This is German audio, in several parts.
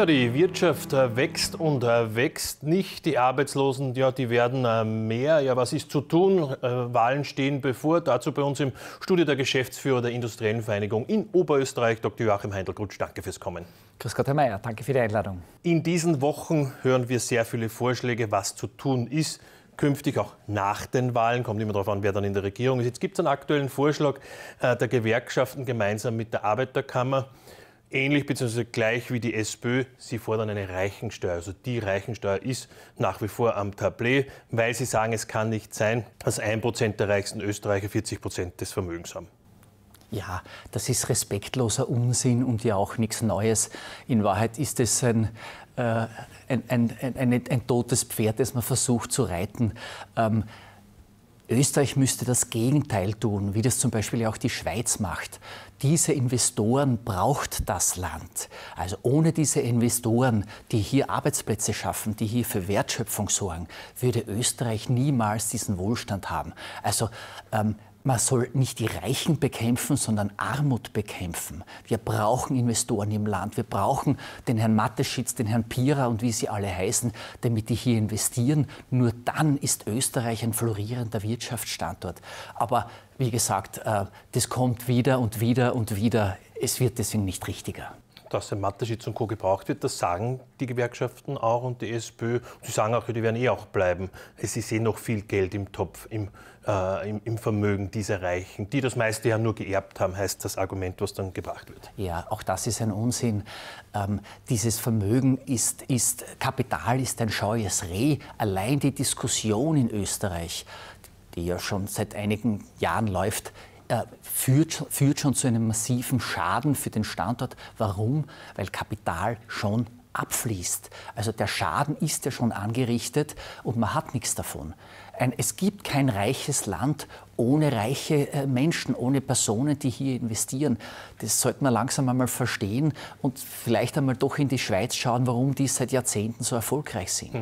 Ja, die Wirtschaft äh, wächst und äh, wächst nicht. Die Arbeitslosen, ja, die werden äh, mehr. Ja, was ist zu tun? Wahlen stehen bevor. Dazu bei uns im Studio der Geschäftsführer der Industriellen Vereinigung in Oberösterreich, Dr. Joachim Heindl-Grutsch. Danke fürs Kommen. Grüß Gott, Herr Mayer. Danke für die Einladung. In diesen Wochen hören wir sehr viele Vorschläge, was zu tun ist künftig auch nach den Wahlen, kommt immer darauf an, wer dann in der Regierung ist. Jetzt gibt es einen aktuellen Vorschlag der Gewerkschaften gemeinsam mit der Arbeiterkammer, ähnlich bzw. gleich wie die SPÖ. Sie fordern eine Reichensteuer. Also die Reichensteuer ist nach wie vor am Tablet, weil sie sagen, es kann nicht sein, dass 1% der reichsten Österreicher 40% des Vermögens haben. Ja, das ist respektloser Unsinn und ja auch nichts Neues. In Wahrheit ist es ein, äh, ein, ein, ein totes Pferd, das man versucht zu reiten. Ähm, Österreich müsste das Gegenteil tun, wie das zum Beispiel auch die Schweiz macht diese Investoren braucht das Land. Also ohne diese Investoren, die hier Arbeitsplätze schaffen, die hier für Wertschöpfung sorgen, würde Österreich niemals diesen Wohlstand haben. Also ähm, man soll nicht die Reichen bekämpfen, sondern Armut bekämpfen. Wir brauchen Investoren im Land. Wir brauchen den Herrn Mateschitz, den Herrn Pira und wie sie alle heißen, damit die hier investieren. Nur dann ist Österreich ein florierender Wirtschaftsstandort. Aber wie gesagt, äh, das kommt wieder und wieder und wieder. Es wird deswegen nicht richtiger. Dass ein schitz und Co. gebraucht wird, das sagen die Gewerkschaften auch und die SPÖ. Sie sagen auch, die werden eh auch bleiben. Es ist eh noch viel Geld im Topf, im, äh, im, im Vermögen dieser Reichen, die das meiste ja nur geerbt haben, heißt das Argument, was dann gebracht wird. Ja, auch das ist ein Unsinn. Ähm, dieses Vermögen ist, ist, Kapital ist ein scheues Reh. Allein die Diskussion in Österreich, die ja schon seit einigen Jahren läuft, äh, führt, führt schon zu einem massiven Schaden für den Standort. Warum? Weil Kapital schon abfließt. Also der Schaden ist ja schon angerichtet und man hat nichts davon. Ein, es gibt kein reiches Land ohne reiche äh, Menschen, ohne Personen, die hier investieren. Das sollte man langsam einmal verstehen und vielleicht einmal doch in die Schweiz schauen, warum die seit Jahrzehnten so erfolgreich sind, mhm.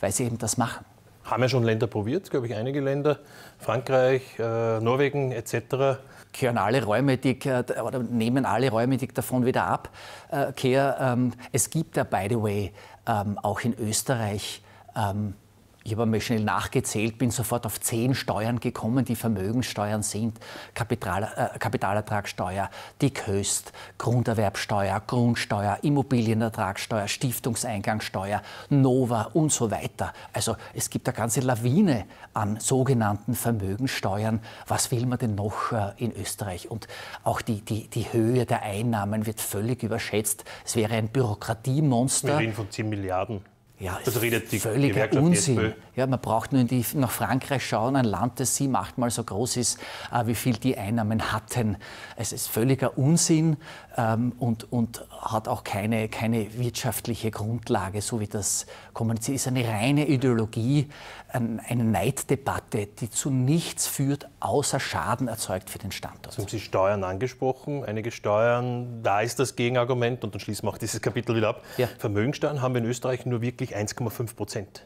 weil sie eben das machen haben ja schon Länder probiert, glaube ich, einige Länder, Frankreich, äh, Norwegen etc. Kehren alle Räume dick, oder nehmen alle Räume dick davon wieder ab. Äh, Kehr, ähm, es gibt ja, by the way, ähm, auch in Österreich ähm, ich habe mir schnell nachgezählt, bin sofort auf zehn Steuern gekommen, die Vermögenssteuern sind. Kapital, äh, Kapitalertragssteuer, die Köst, Grunderwerbsteuer, Grundsteuer, Immobilienertragssteuer, Stiftungseingangssteuer, Nova und so weiter. Also es gibt eine ganze Lawine an sogenannten Vermögenssteuern. Was will man denn noch äh, in Österreich? Und auch die, die, die Höhe der Einnahmen wird völlig überschätzt. Es wäre ein Bürokratiemonster. Wir reden von 10 Milliarden ja, also redet die, völliger die Unsinn. Ja, man braucht nur in die, nach Frankreich schauen, ein Land, das sieben, achtmal so groß ist, äh, wie viel die Einnahmen hatten. Es ist völliger Unsinn ähm, und, und hat auch keine, keine wirtschaftliche Grundlage, so wie das kommuniziert ist. Eine reine Ideologie, eine Neiddebatte, die zu nichts führt, außer Schaden erzeugt für den Standort. Jetzt haben Sie Steuern angesprochen, einige Steuern, da ist das Gegenargument und dann schließen wir auch dieses Kapitel wieder ab. Ja. Vermögensteuern haben wir in Österreich nur wirklich 1,5 Prozent.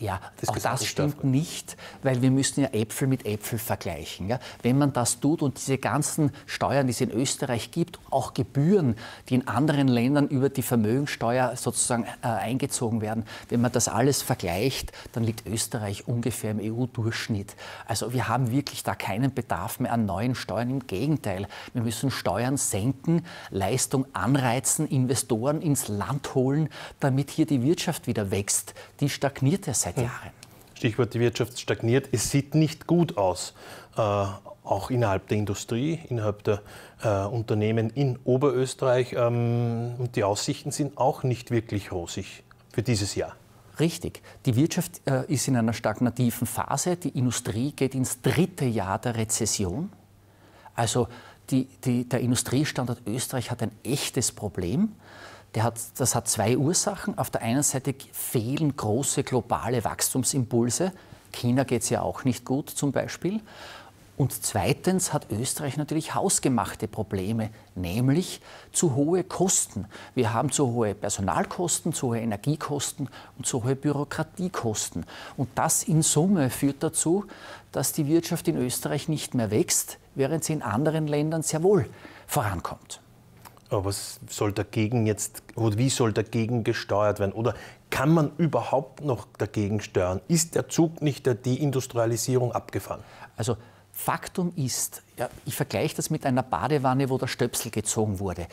Ja, auch das stimmt nicht, weil wir müssen ja Äpfel mit Äpfel vergleichen. Ja? Wenn man das tut und diese ganzen Steuern, die es in Österreich gibt, auch Gebühren, die in anderen Ländern über die Vermögensteuer sozusagen äh, eingezogen werden, wenn man das alles vergleicht, dann liegt Österreich ungefähr im EU-Durchschnitt. Also wir haben wirklich da keinen Bedarf mehr an neuen Steuern. Im Gegenteil, wir müssen Steuern senken, Leistung anreizen, Investoren ins Land holen, damit hier die Wirtschaft wieder wächst. Die stagniert ja seit seit hm. Jahren. Stichwort, die Wirtschaft stagniert. Es sieht nicht gut aus, äh, auch innerhalb der Industrie, innerhalb der äh, Unternehmen in Oberösterreich. Ähm, und die Aussichten sind auch nicht wirklich rosig für dieses Jahr. Richtig. Die Wirtschaft äh, ist in einer stagnativen Phase. Die Industrie geht ins dritte Jahr der Rezession. Also die, die, der Industriestandort Österreich hat ein echtes Problem. Hat, das hat zwei Ursachen. Auf der einen Seite fehlen große globale Wachstumsimpulse. China geht es ja auch nicht gut zum Beispiel. Und zweitens hat Österreich natürlich hausgemachte Probleme, nämlich zu hohe Kosten. Wir haben zu hohe Personalkosten, zu hohe Energiekosten und zu hohe Bürokratiekosten. Und das in Summe führt dazu, dass die Wirtschaft in Österreich nicht mehr wächst, während sie in anderen Ländern sehr wohl vorankommt. Aber was soll dagegen jetzt, oder wie soll dagegen gesteuert werden? Oder kann man überhaupt noch dagegen steuern? Ist der Zug nicht der Deindustrialisierung abgefahren? Also Faktum ist, ja, ich vergleiche das mit einer Badewanne, wo der Stöpsel gezogen wurde.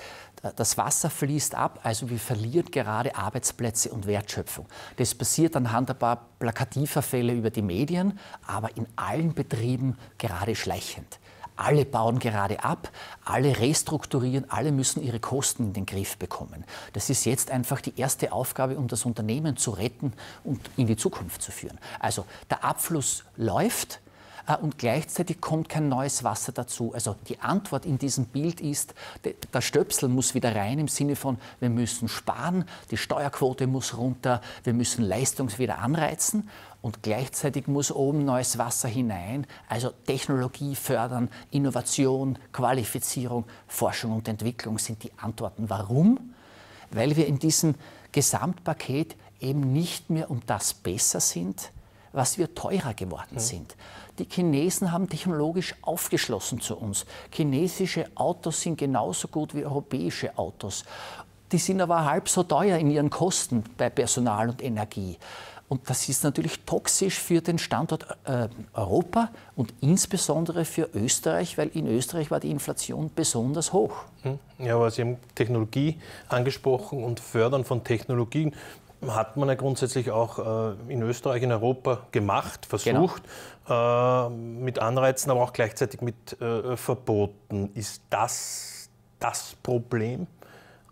Das Wasser fließt ab, also wir verlieren gerade Arbeitsplätze und Wertschöpfung. Das passiert anhand ein paar plakativer Fälle über die Medien, aber in allen Betrieben gerade schleichend. Alle bauen gerade ab, alle restrukturieren, alle müssen ihre Kosten in den Griff bekommen. Das ist jetzt einfach die erste Aufgabe, um das Unternehmen zu retten und in die Zukunft zu führen. Also der Abfluss läuft, äh, und gleichzeitig kommt kein neues Wasser dazu. Also die Antwort in diesem Bild ist, der Stöpsel muss wieder rein im Sinne von, wir müssen sparen, die Steuerquote muss runter, wir müssen Leistungs wieder anreizen und gleichzeitig muss oben neues Wasser hinein, also Technologie fördern, Innovation, Qualifizierung, Forschung und Entwicklung sind die Antworten. Warum? Weil wir in diesem Gesamtpaket eben nicht mehr um das besser sind, was wir teurer geworden mhm. sind. Die Chinesen haben technologisch aufgeschlossen zu uns. Chinesische Autos sind genauso gut wie europäische Autos. Die sind aber halb so teuer in ihren Kosten bei Personal und Energie. Und das ist natürlich toxisch für den Standort äh, Europa und insbesondere für Österreich, weil in Österreich war die Inflation besonders hoch. Hm. Ja, aber Sie haben Technologie angesprochen und Fördern von Technologien hat man ja grundsätzlich auch äh, in Österreich, in Europa gemacht, versucht, genau. äh, mit Anreizen, aber auch gleichzeitig mit äh, Verboten. Ist das das Problem?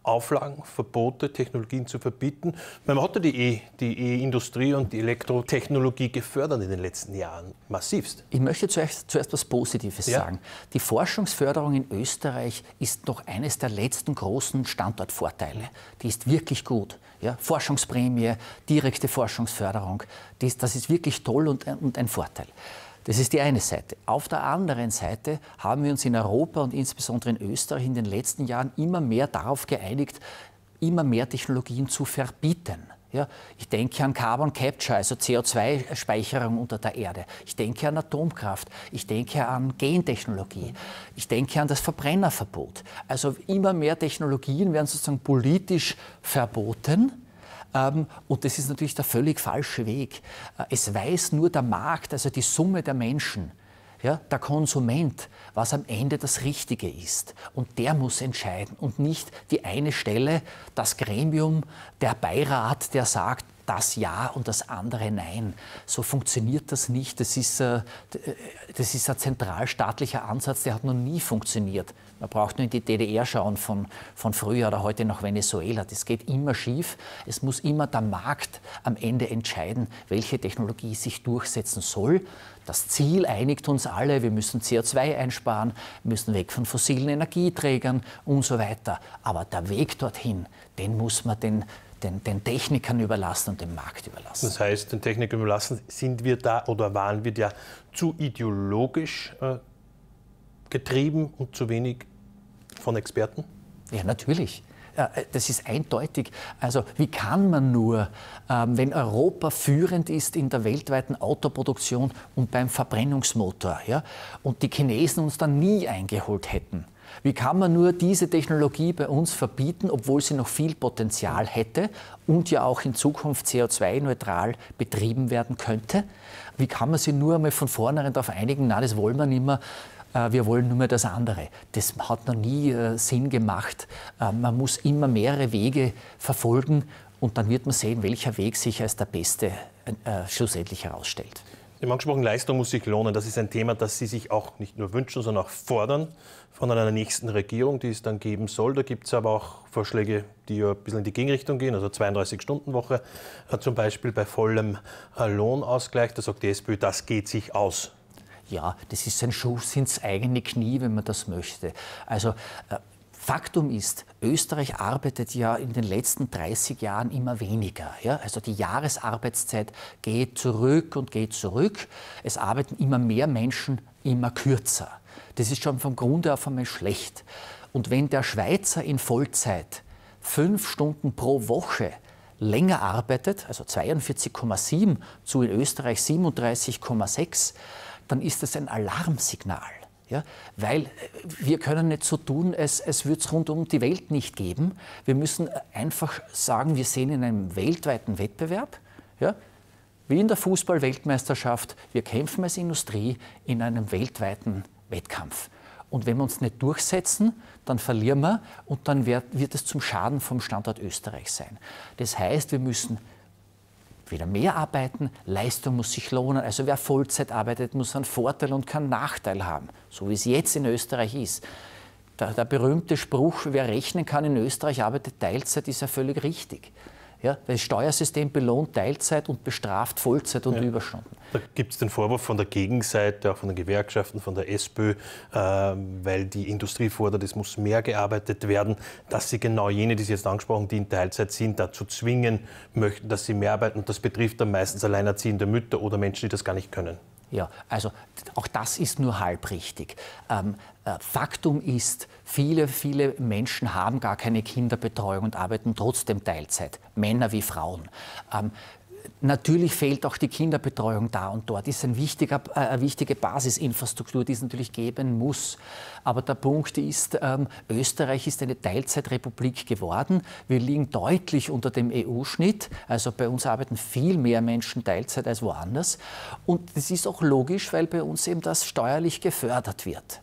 Auflagen, Verbote, Technologien zu verbieten. Man hat ja e, die E-Industrie e und die Elektrotechnologie gefördert in den letzten Jahren massivst. Ich möchte zuerst, zuerst was Positives ja. sagen. Die Forschungsförderung in Österreich ist noch eines der letzten großen Standortvorteile. Die ist wirklich gut. Ja, Forschungsprämie, direkte Forschungsförderung, das, das ist wirklich toll und, und ein Vorteil. Das ist die eine Seite. Auf der anderen Seite haben wir uns in Europa und insbesondere in Österreich in den letzten Jahren immer mehr darauf geeinigt, immer mehr Technologien zu verbieten. Ja, ich denke an Carbon Capture, also CO2-Speicherung unter der Erde. Ich denke an Atomkraft. Ich denke an Gentechnologie. Ich denke an das Verbrennerverbot. Also immer mehr Technologien werden sozusagen politisch verboten und das ist natürlich der völlig falsche Weg. Äh, es weiß nur der Markt, also die Summe der Menschen, ja, der Konsument, was am Ende das Richtige ist. Und der muss entscheiden und nicht die eine Stelle, das Gremium, der Beirat, der sagt, das Ja und das andere Nein. So funktioniert das nicht. Das ist, äh, äh, das ist ein zentralstaatlicher Ansatz, der hat noch nie funktioniert. Man braucht nur in die DDR schauen von, von früher oder heute nach Venezuela. Das geht immer schief. Es muss immer der Markt am Ende entscheiden, welche Technologie sich durchsetzen soll. Das Ziel einigt uns alle, wir müssen CO2 einsparen, müssen weg von fossilen Energieträgern und so weiter. Aber der Weg dorthin, den muss man den, den, den Technikern überlassen und dem Markt überlassen. Das heißt, den Technikern überlassen, sind wir da oder waren wir da zu ideologisch äh, getrieben und zu wenig von Experten? Ja, natürlich. Äh, das ist eindeutig. Also wie kann man nur, ähm, wenn Europa führend ist in der weltweiten Autoproduktion und beim Verbrennungsmotor ja, und die Chinesen uns dann nie eingeholt hätten? Wie kann man nur diese Technologie bei uns verbieten, obwohl sie noch viel Potenzial hätte und ja auch in Zukunft CO2-neutral betrieben werden könnte? Wie kann man sie nur einmal von vornherein darauf einigen, na, das wollen wir nicht mehr, äh, wir wollen nur mehr das andere. Das hat noch nie äh, Sinn gemacht. Äh, man muss immer mehrere Wege verfolgen und dann wird man sehen, welcher Weg sich als der beste schlussendlich herausstellt. Sie haben angesprochen, Leistung muss sich lohnen. Das ist ein Thema, das Sie sich auch nicht nur wünschen, sondern auch fordern von einer nächsten Regierung, die es dann geben soll. Da gibt es aber auch Vorschläge, die ja ein bisschen in die Gegenrichtung gehen, also 32-Stunden-Woche, zum Beispiel bei vollem Lohnausgleich. Da sagt die SPÖ, das geht sich aus. Ja, das ist ein Schuss ins eigene Knie, wenn man das möchte. Also äh, Faktum ist, Österreich arbeitet ja in den letzten 30 Jahren immer weniger. Ja? Also die Jahresarbeitszeit geht zurück und geht zurück. Es arbeiten immer mehr Menschen immer kürzer. Das ist schon vom Grunde auf einmal schlecht. Und wenn der Schweizer in Vollzeit fünf Stunden pro Woche länger arbeitet, also 42,7 zu in Österreich 37,6, dann ist das ein Alarmsignal. Ja, weil äh, wir können nicht so tun, als, als würde es rund um die Welt nicht geben. Wir müssen äh, einfach sagen, wir sehen in einem weltweiten Wettbewerb, ja, wie in der Fußball-Weltmeisterschaft, wir kämpfen als Industrie in einem weltweiten Wettkampf. Und wenn wir uns nicht durchsetzen, dann verlieren wir und dann wird, wird es zum Schaden vom Standort Österreich sein. Das heißt, wir müssen wieder mehr arbeiten, Leistung muss sich lohnen. Also wer Vollzeit arbeitet, muss einen Vorteil und keinen Nachteil haben, so wie es jetzt in Österreich ist. Der, der berühmte Spruch, wer rechnen kann in Österreich arbeitet Teilzeit, ist ja völlig richtig. Ja, weil das Steuersystem belohnt Teilzeit und bestraft Vollzeit und ja. Überstunden. Da gibt es den Vorwurf von der Gegenseite, auch von den Gewerkschaften, von der SPÖ, äh, weil die Industrie fordert, es muss mehr gearbeitet werden, dass sie genau jene, die Sie jetzt angesprochen, haben, die in Teilzeit sind, dazu zwingen möchten, dass sie mehr arbeiten. Und das betrifft dann meistens alleinerziehende Mütter oder Menschen, die das gar nicht können. Ja, also auch das ist nur halb richtig. Ähm, äh, Faktum ist, viele, viele Menschen haben gar keine Kinderbetreuung und arbeiten trotzdem Teilzeit, Männer wie Frauen. Ähm, Natürlich fehlt auch die Kinderbetreuung da und dort. Das ist ein wichtiger, äh, eine wichtige Basisinfrastruktur, die es natürlich geben muss. Aber der Punkt ist, ähm, Österreich ist eine Teilzeitrepublik geworden. Wir liegen deutlich unter dem EU-Schnitt. Also bei uns arbeiten viel mehr Menschen Teilzeit als woanders. Und das ist auch logisch, weil bei uns eben das steuerlich gefördert wird.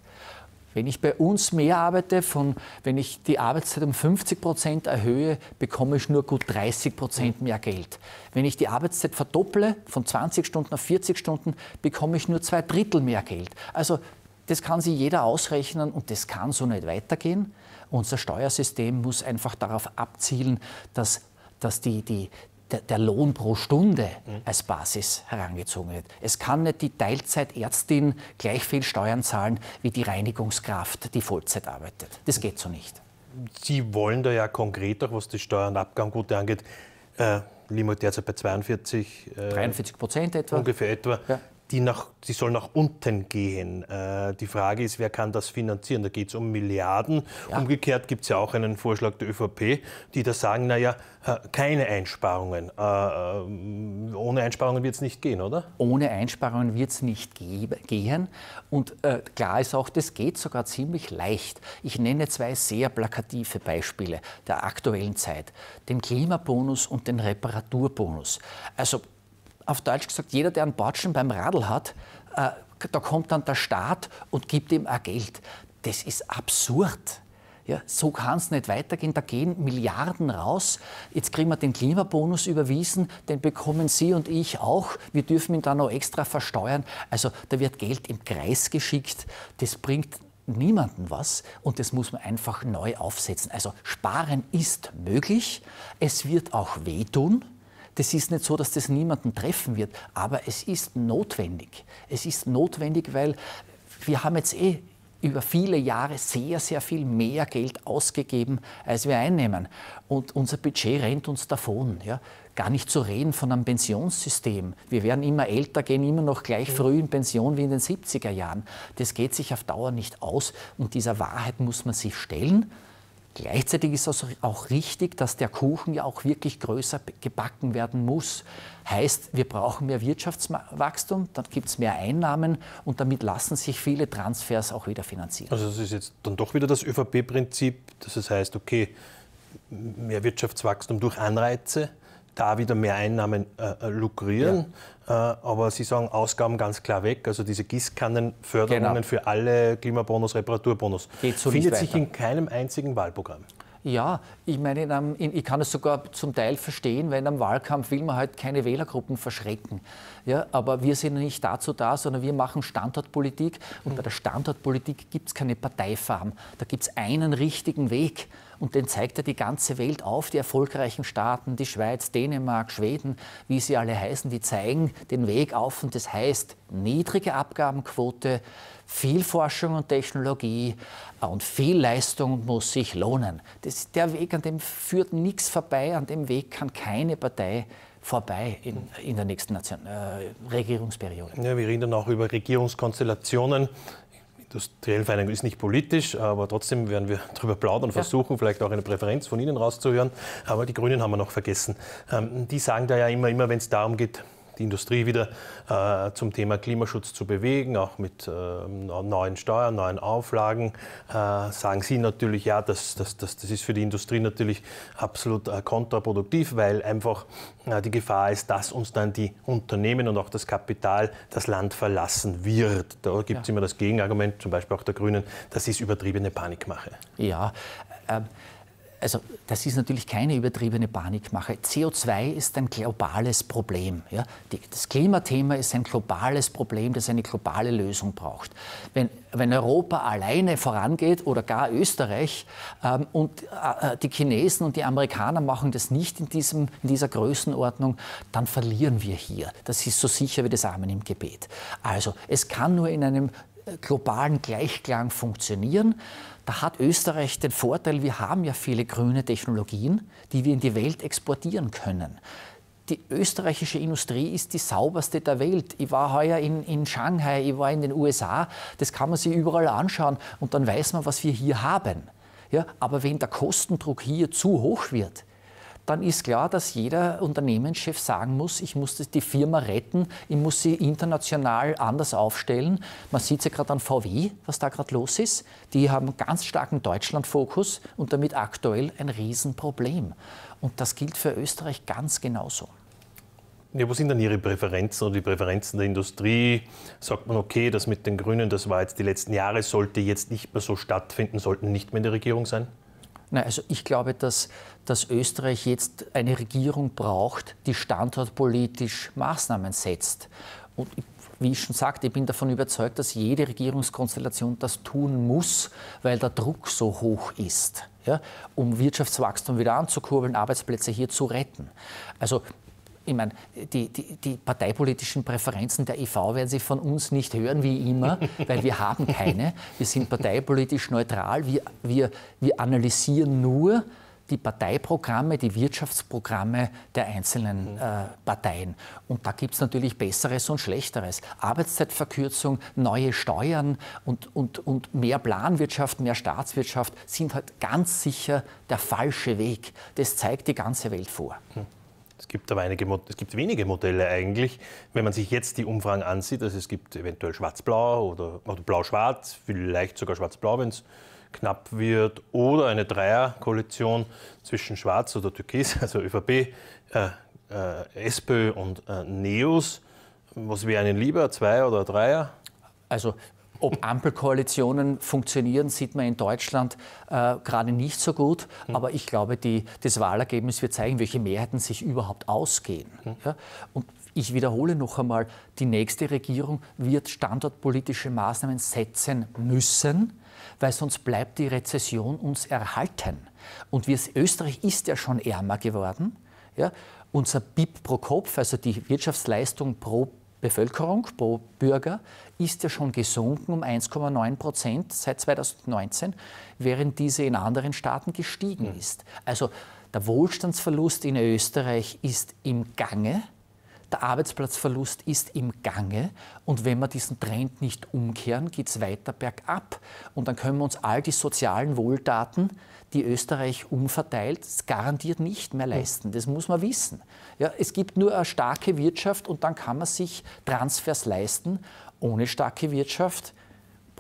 Wenn ich bei uns mehr arbeite, von, wenn ich die Arbeitszeit um 50 Prozent erhöhe, bekomme ich nur gut 30 Prozent mehr Geld. Wenn ich die Arbeitszeit verdopple, von 20 Stunden auf 40 Stunden, bekomme ich nur zwei Drittel mehr Geld. Also das kann sich jeder ausrechnen und das kann so nicht weitergehen. Unser Steuersystem muss einfach darauf abzielen, dass dass die, die, der, der Lohn pro Stunde mhm. als Basis herangezogen wird. Es kann nicht die Teilzeitärztin gleich viel Steuern zahlen wie die Reinigungskraft, die Vollzeit arbeitet. Das geht so nicht. Sie wollen da ja konkret auch, was die Steuernabgangquote angeht, äh, liegen wir derzeit bei 42 äh, 43 Prozent etwa. Ungefähr etwa. Ja die, nach, die soll nach unten gehen. Äh, die Frage ist, wer kann das finanzieren? Da geht es um Milliarden. Ja. Umgekehrt gibt es ja auch einen Vorschlag der ÖVP, die da sagen, naja, äh, keine Einsparungen. Äh, ähm, ohne Einsparungen wird es nicht gehen, oder? Ohne Einsparungen wird es nicht ge gehen. Und äh, klar ist auch, das geht sogar ziemlich leicht. Ich nenne zwei sehr plakative Beispiele der aktuellen Zeit. Den Klimabonus und den Reparaturbonus. Also auf Deutsch gesagt, jeder, der einen Batschen beim Radl hat, äh, da kommt dann der Staat und gibt ihm auch Geld. Das ist absurd. Ja, so kann es nicht weitergehen. Da gehen Milliarden raus. Jetzt kriegen wir den Klimabonus überwiesen, den bekommen Sie und ich auch. Wir dürfen ihn dann noch extra versteuern. Also da wird Geld im Kreis geschickt. Das bringt niemanden was und das muss man einfach neu aufsetzen. Also sparen ist möglich. Es wird auch wehtun. Das ist nicht so, dass das niemanden treffen wird, aber es ist notwendig. Es ist notwendig, weil wir haben jetzt eh über viele Jahre sehr, sehr viel mehr Geld ausgegeben, als wir einnehmen. Und unser Budget rennt uns davon. Ja? Gar nicht zu reden von einem Pensionssystem. Wir werden immer älter, gehen immer noch gleich früh in Pension wie in den 70er Jahren. Das geht sich auf Dauer nicht aus und dieser Wahrheit muss man sich stellen. Gleichzeitig ist es auch richtig, dass der Kuchen ja auch wirklich größer gebacken werden muss. Heißt, wir brauchen mehr Wirtschaftswachstum, dann gibt es mehr Einnahmen und damit lassen sich viele Transfers auch wieder finanzieren. Also das ist jetzt dann doch wieder das ÖVP-Prinzip, dass es heißt, okay, mehr Wirtschaftswachstum durch Anreize, da wieder mehr Einnahmen äh, äh, lukrieren. Ja. Äh, aber Sie sagen Ausgaben ganz klar weg. Also diese Gießkannenförderungen genau. für alle Klimabonus, Reparaturbonus. Geht so Findet sich in keinem einzigen Wahlprogramm. Ja, ich meine, ich kann es sogar zum Teil verstehen, weil in einem Wahlkampf will man halt keine Wählergruppen verschrecken. Ja, aber wir sind nicht dazu da, sondern wir machen Standortpolitik. Und bei der Standortpolitik gibt es keine Parteifarm. Da gibt es einen richtigen Weg. Und den zeigt ja die ganze Welt auf, die erfolgreichen Staaten, die Schweiz, Dänemark, Schweden, wie sie alle heißen, die zeigen den Weg auf. Und das heißt niedrige Abgabenquote, viel Forschung und Technologie äh, und viel Leistung muss sich lohnen. Das, der Weg, an dem führt nichts vorbei, an dem Weg kann keine Partei vorbei in, in der nächsten Nation, äh, Regierungsperiode. Ja, wir reden auch über Regierungskonstellationen. Industriellen ist nicht politisch, aber trotzdem werden wir darüber plaudern und versuchen, ja. vielleicht auch eine Präferenz von Ihnen rauszuhören. Aber die Grünen haben wir noch vergessen. Ähm, die sagen da ja immer, immer wenn es darum geht, die Industrie wieder äh, zum Thema Klimaschutz zu bewegen, auch mit äh, neuen Steuern, neuen Auflagen, äh, sagen Sie natürlich, ja, das, das, das, das ist für die Industrie natürlich absolut äh, kontraproduktiv, weil einfach äh, die Gefahr ist, dass uns dann die Unternehmen und auch das Kapital das Land verlassen wird. Da gibt es ja. immer das Gegenargument, zum Beispiel auch der Grünen, das ist übertriebene Panikmache. Ja, ähm also das ist natürlich keine übertriebene Panikmache. CO2 ist ein globales Problem. Ja? Die, das Klimathema ist ein globales Problem, das eine globale Lösung braucht. Wenn, wenn Europa alleine vorangeht oder gar Österreich ähm, und äh, äh, die Chinesen und die Amerikaner machen das nicht in, diesem, in dieser Größenordnung, dann verlieren wir hier. Das ist so sicher wie das Amen im Gebet. Also es kann nur in einem äh, globalen Gleichklang funktionieren. Da hat Österreich den Vorteil, wir haben ja viele grüne Technologien, die wir in die Welt exportieren können. Die österreichische Industrie ist die sauberste der Welt. Ich war heuer in, in Shanghai, ich war in den USA. Das kann man sich überall anschauen und dann weiß man, was wir hier haben. Ja, aber wenn der Kostendruck hier zu hoch wird, dann ist klar, dass jeder Unternehmenschef sagen muss, ich muss die Firma retten, ich muss sie international anders aufstellen. Man sieht es ja gerade an VW, was da gerade los ist. Die haben einen ganz starken Deutschlandfokus und damit aktuell ein Riesenproblem. Und das gilt für Österreich ganz genauso. Ja, wo sind dann Ihre Präferenzen oder die Präferenzen der Industrie? Sagt man, okay, das mit den Grünen, das war jetzt die letzten Jahre, sollte jetzt nicht mehr so stattfinden, sollten nicht mehr in der Regierung sein? Na, also ich glaube, dass, dass Österreich jetzt eine Regierung braucht, die standortpolitisch Maßnahmen setzt. Und wie ich schon sagte, ich bin davon überzeugt, dass jede Regierungskonstellation das tun muss, weil der Druck so hoch ist. Ja, um Wirtschaftswachstum wieder anzukurbeln, Arbeitsplätze hier zu retten. Also ich meine, die, die, die, parteipolitischen Präferenzen der EV werden Sie von uns nicht hören, wie immer, weil wir haben keine. Wir sind parteipolitisch neutral. Wir, wir, wir analysieren nur die Parteiprogramme, die Wirtschaftsprogramme der einzelnen mhm. äh, Parteien. Und da gibt es natürlich Besseres und Schlechteres. Arbeitszeitverkürzung, neue Steuern und, und, und mehr Planwirtschaft, mehr Staatswirtschaft sind halt ganz sicher der falsche Weg. Das zeigt die ganze Welt vor. Mhm. Es gibt aber einige, es gibt wenige Modelle eigentlich. Wenn man sich jetzt die Umfragen ansieht, also es gibt eventuell schwarz-blau oder, oder blau-schwarz, vielleicht sogar schwarz-blau, wenn es knapp wird, oder eine Dreierkoalition zwischen Schwarz oder Türkis, also ÖVP, äh, äh, SPÖ und äh, NEOS. Was wäre Ihnen lieber, Zweier oder Dreier? Also ob Ampelkoalitionen funktionieren, sieht man in Deutschland äh, gerade nicht so gut. Mhm. Aber ich glaube, die, das Wahlergebnis wird zeigen, welche Mehrheiten sich überhaupt ausgehen. Mhm. Ja? Und ich wiederhole noch einmal, die nächste Regierung wird standortpolitische Maßnahmen setzen müssen, weil sonst bleibt die Rezession uns erhalten. Und wir, Österreich ist ja schon ärmer geworden. Ja? Unser BIP pro Kopf, also die Wirtschaftsleistung pro Bevölkerung, pro Bürger, ist ja schon gesunken um 1,9 Prozent seit 2019, während diese in anderen Staaten gestiegen hm. ist. Also der Wohlstandsverlust in Österreich ist im Gange. Der Arbeitsplatzverlust ist im Gange und wenn wir diesen Trend nicht umkehren, geht es weiter bergab. Und dann können wir uns all die sozialen Wohltaten, die Österreich umverteilt, garantiert nicht mehr leisten. Das muss man wissen. Ja, es gibt nur eine starke Wirtschaft und dann kann man sich Transfers leisten. Ohne starke Wirtschaft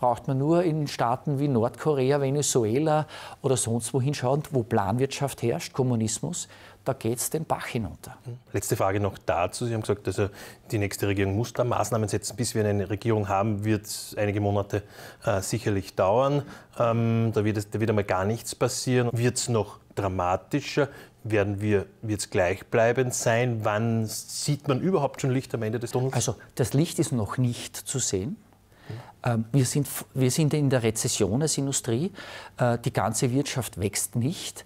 braucht man nur in Staaten wie Nordkorea, Venezuela oder sonst wo hinschauen, wo Planwirtschaft herrscht, Kommunismus, da geht es den Bach hinunter. Hm. Letzte Frage noch dazu. Sie haben gesagt, also die nächste Regierung muss da Maßnahmen setzen. Bis wir eine Regierung haben, wird es einige Monate äh, sicherlich dauern. Ähm, da, wird es, da wird einmal gar nichts passieren. Wird es noch dramatischer? werden wir jetzt gleichbleibend sein? Wann sieht man überhaupt schon Licht am Ende des Tunnels? Also das Licht ist noch nicht zu sehen. Ähm, wir sind, wir sind in der Rezession als Industrie. Äh, die ganze Wirtschaft wächst nicht.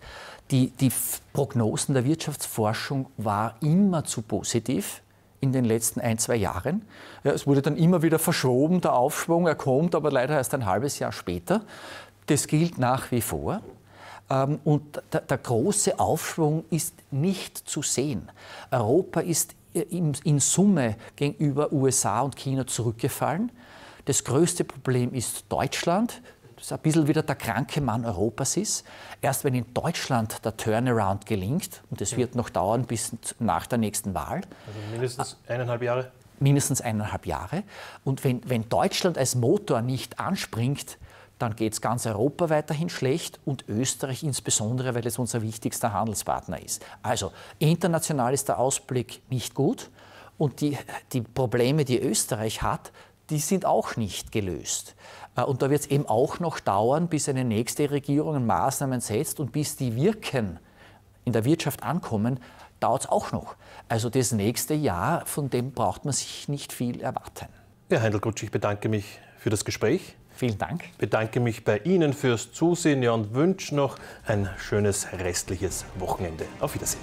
Die, die Prognosen der Wirtschaftsforschung waren immer zu positiv in den letzten ein, zwei Jahren. Ja, es wurde dann immer wieder verschoben, der Aufschwung, er kommt aber leider erst ein halbes Jahr später. Das gilt nach wie vor. Ähm, und der, der große Aufschwung ist nicht zu sehen. Europa ist äh, in, in Summe gegenüber USA und China zurückgefallen das größte Problem ist Deutschland. Das ein bisschen wieder der kranke Mann Europas ist. Erst wenn in Deutschland der Turnaround gelingt, und es wird noch dauern bis nach der nächsten Wahl. Also mindestens eineinhalb Jahre? Mindestens eineinhalb Jahre. Und wenn, wenn Deutschland als Motor nicht anspringt, dann geht es ganz Europa weiterhin schlecht und Österreich insbesondere, weil es unser wichtigster Handelspartner ist. Also international ist der Ausblick nicht gut und die, die Probleme, die Österreich hat, die sind auch nicht gelöst. Äh, und da wird es eben auch noch dauern, bis eine nächste Regierung Maßnahmen setzt und bis die wirken, in der Wirtschaft ankommen, dauert es auch noch. Also das nächste Jahr, von dem braucht man sich nicht viel erwarten. Herr Heindelkutsch, ich bedanke mich für das Gespräch. Vielen Dank. Ich bedanke mich bei Ihnen fürs Zusehen und wünsche noch ein schönes restliches Wochenende. Auf Wiedersehen.